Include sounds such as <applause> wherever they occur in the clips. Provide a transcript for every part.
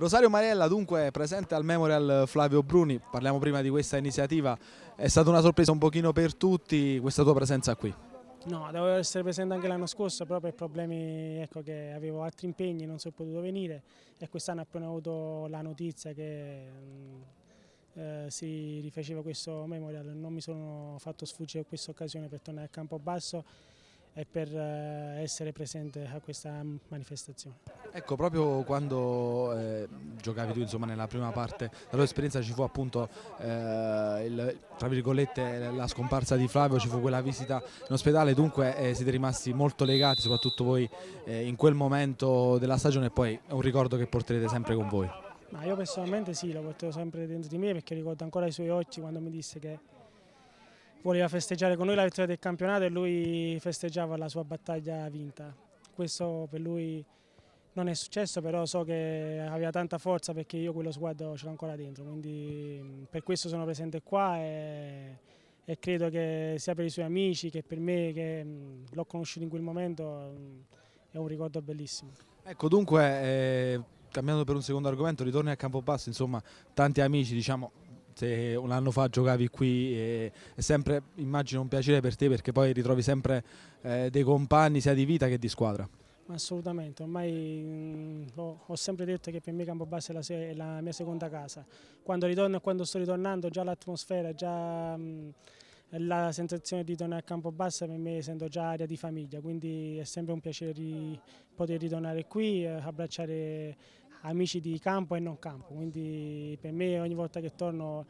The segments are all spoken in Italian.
Rosario Mariella dunque è presente al Memorial Flavio Bruni, parliamo prima di questa iniziativa, è stata una sorpresa un pochino per tutti questa tua presenza qui. No, dovevo essere presente anche l'anno scorso però per problemi ecco, che avevo altri impegni, non sono potuto venire e quest'anno appena ho avuto la notizia che mm, eh, si rifaceva questo Memorial non mi sono fatto sfuggire questa occasione per tornare al campo basso e per eh, essere presente a questa manifestazione. Ecco, proprio quando eh, giocavi tu insomma, nella prima parte della tua esperienza ci fu appunto eh, il, la scomparsa di Flavio, ci fu quella visita in ospedale, dunque eh, siete rimasti molto legati soprattutto voi eh, in quel momento della stagione e poi è un ricordo che porterete sempre con voi. Ma io personalmente sì, lo porterò sempre dentro di me perché ricordo ancora i suoi occhi quando mi disse che voleva festeggiare con noi la vittoria del campionato e lui festeggiava la sua battaglia vinta. Questo per lui non è successo, però so che aveva tanta forza perché io quello sguardo ce l'ho ancora dentro, quindi mm, per questo sono presente qua e, e, credo che sia per i suoi amici che per me che mm, l'ho conosciuto in quel momento mm, è un ricordo bellissimo. Ecco, dunque... Eh cambiando per un secondo argomento, ritorni a Campobasso, insomma, tanti amici, diciamo, te un anno fa giocavi qui, e, è sempre immagino un piacere per te perché poi ritrovi sempre eh, dei compagni sia di vita che di squadra. Assolutamente, ormai mh, mm, ho, sempre detto che per me Campobasso è la, è la mia seconda casa. Quando ritorno e quando sto ritornando già l'atmosfera, già mh, mm, la sensazione di tornare a Campobasso per me sento già aria di famiglia, quindi è sempre un piacere poter ritornare qui, eh, abbracciare amici di campo e non campo, quindi per me ogni volta che torno è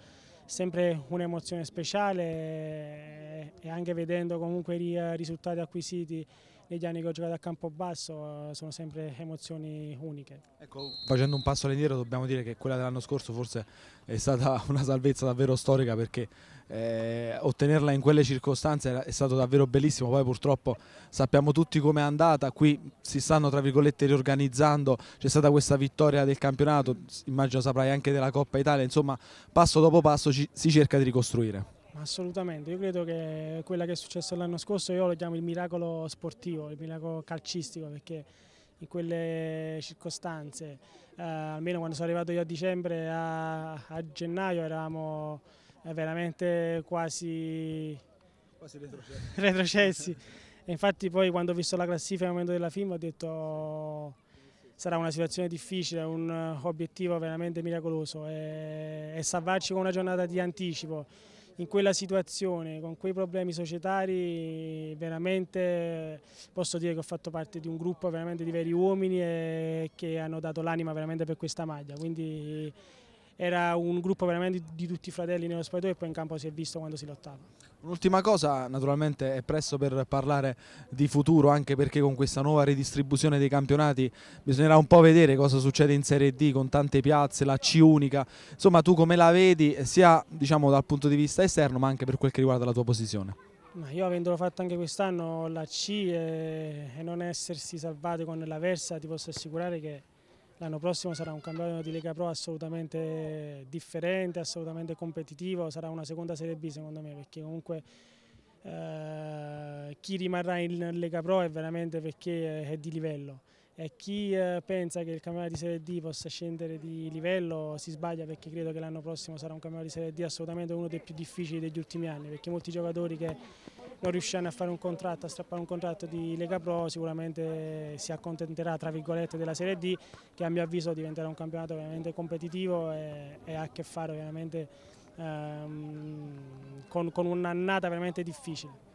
sempre un'emozione speciale eh, e anche vedendo comunque i risultati acquisiti negli anni che ho giocato a campo basso eh, sono sempre emozioni uniche. Ecco, facendo un passo all'indietro dobbiamo dire che quella dell'anno scorso forse è stata <laughs> una salvezza davvero storica perché eh, ottenerla in quelle circostanze è stato davvero bellissimo, poi purtroppo sappiamo tutti com'è andata, qui si stanno tra virgolette riorganizzando, c'è stata questa vittoria del campionato, immagino saprai anche della Coppa Italia, insomma passo dopo passo ci, si cerca di ricostruire. Assolutamente, io credo che quella che è successo l'anno scorso io lo chiamo il miracolo sportivo, il miracolo calcistico perché in quelle circostanze, eh, almeno quando sono arrivato io a dicembre, a, a gennaio eravamo eh, veramente quasi, quasi retrocessi. <laughs> retrocessi. E infatti poi quando ho visto la classifica al momento della film ho detto sarà una situazione difficile, un obiettivo veramente miracoloso e, e salvarci con una giornata di anticipo in quella situazione, con quei problemi societari, veramente posso dire che ho fatto parte di un gruppo veramente di veri uomini che hanno dato l'anima veramente per questa maglia. Quindi era un gruppo veramente di tutti i fratelli nello spogliatoio e poi in campo si è visto quando si lottava. Un'ultima cosa, naturalmente è presto per parlare di futuro, anche perché con questa nuova ridistribuzione dei campionati bisognerà un po' vedere cosa succede in Serie D con tante piazze, la C unica, insomma tu come la vedi sia diciamo, dal punto di vista esterno ma anche per quel che riguarda la tua posizione? io avendolo fatto anche quest'anno la C eh, e, non essersi salvati con l'Aversa ti posso assicurare che L'anno prossimo sarà un campionato di Lega Pro assolutamente differente, assolutamente competitivo, sarà una seconda Serie B secondo me perché comunque eh, chi rimarrà in Lega Pro è veramente perché è di livello e chi eh, pensa che il campionato di Serie D possa scendere di livello si sbaglia perché credo che l'anno prossimo sarà un campionato di Serie D assolutamente uno dei più difficili degli ultimi anni perché molti giocatori che non riuscendo a fare un contratto, a strappare un contratto di Lega Pro sicuramente si accontenterà tra virgolette della Serie D che a mio avviso diventerà un campionato veramente competitivo e, e ha a che fare veramente ehm, con, con un'annata veramente difficile.